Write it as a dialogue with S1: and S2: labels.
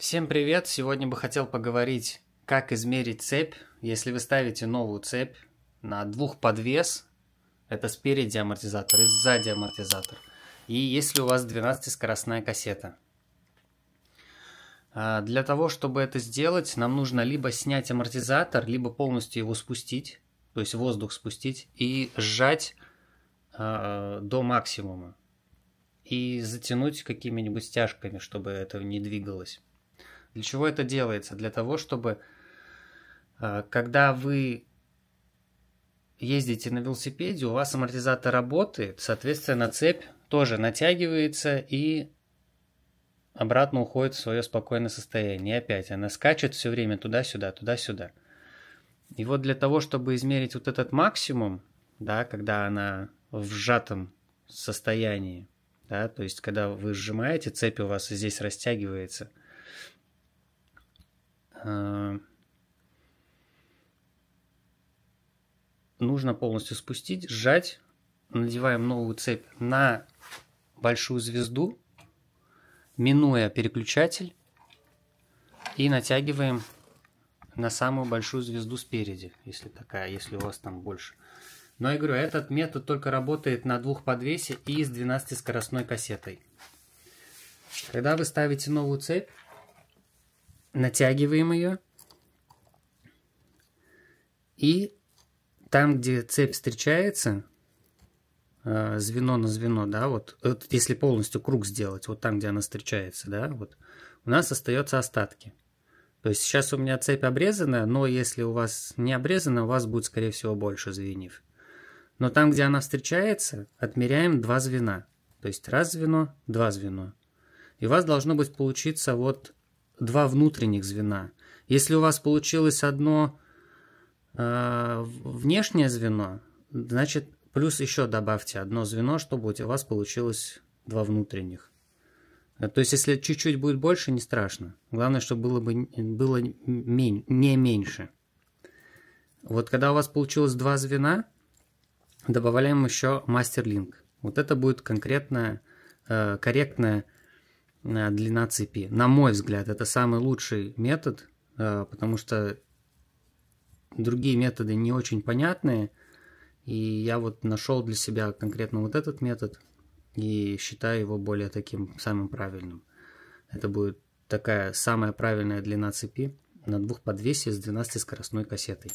S1: Всем привет! Сегодня бы хотел поговорить, как измерить цепь, если вы ставите новую цепь на двух подвес. Это спереди амортизатор и сзади амортизатор. И если у вас 12-скоростная кассета. А, для того, чтобы это сделать, нам нужно либо снять амортизатор, либо полностью его спустить, то есть воздух спустить, и сжать а, до максимума. И затянуть какими-нибудь стяжками, чтобы это не двигалось. Для чего это делается? Для того, чтобы э, когда вы ездите на велосипеде, у вас амортизатор работает, соответственно, цепь тоже натягивается и обратно уходит в свое спокойное состояние. И опять она скачет все время туда-сюда, туда-сюда. И вот для того, чтобы измерить вот этот максимум, да, когда она в сжатом состоянии, да, то есть когда вы сжимаете, цепь у вас здесь растягивается – Э, нужно полностью спустить, сжать, надеваем новую цепь на большую звезду, минуя переключатель и натягиваем на самую большую звезду спереди, если такая, если у вас там больше. Но я говорю, этот метод только работает на двух подвесе и с 12-скоростной кассетой. Когда вы ставите новую цепь, натягиваем ее. И там, где цепь встречается, э, звено на звено, да, вот, вот если полностью круг сделать, вот там, где она встречается, да, вот, у нас остаются остатки. То есть сейчас у меня цепь обрезана, но если у вас не обрезана, у вас будет, скорее всего, больше звеньев. Но там, где она встречается, отмеряем два звена. То есть раз звено, два звено. И у вас должно быть получиться вот два внутренних звена. Если у вас получилось одно э, внешнее звено, значит, плюс еще добавьте одно звено, чтобы у вас получилось два внутренних. Э, то есть, если чуть-чуть будет больше, не страшно. Главное, чтобы было, бы, было мень, не меньше. Вот когда у вас получилось два звена, добавляем еще мастер-линк. Вот это будет конкретная, э, корректная Э, длина цепи. На мой взгляд, это самый лучший метод, э, потому что другие методы не очень понятные. И я вот нашел для себя конкретно вот этот метод и считаю его более таким самым правильным. Это будет такая самая правильная длина цепи на двух подвесе с 12 скоростной кассетой.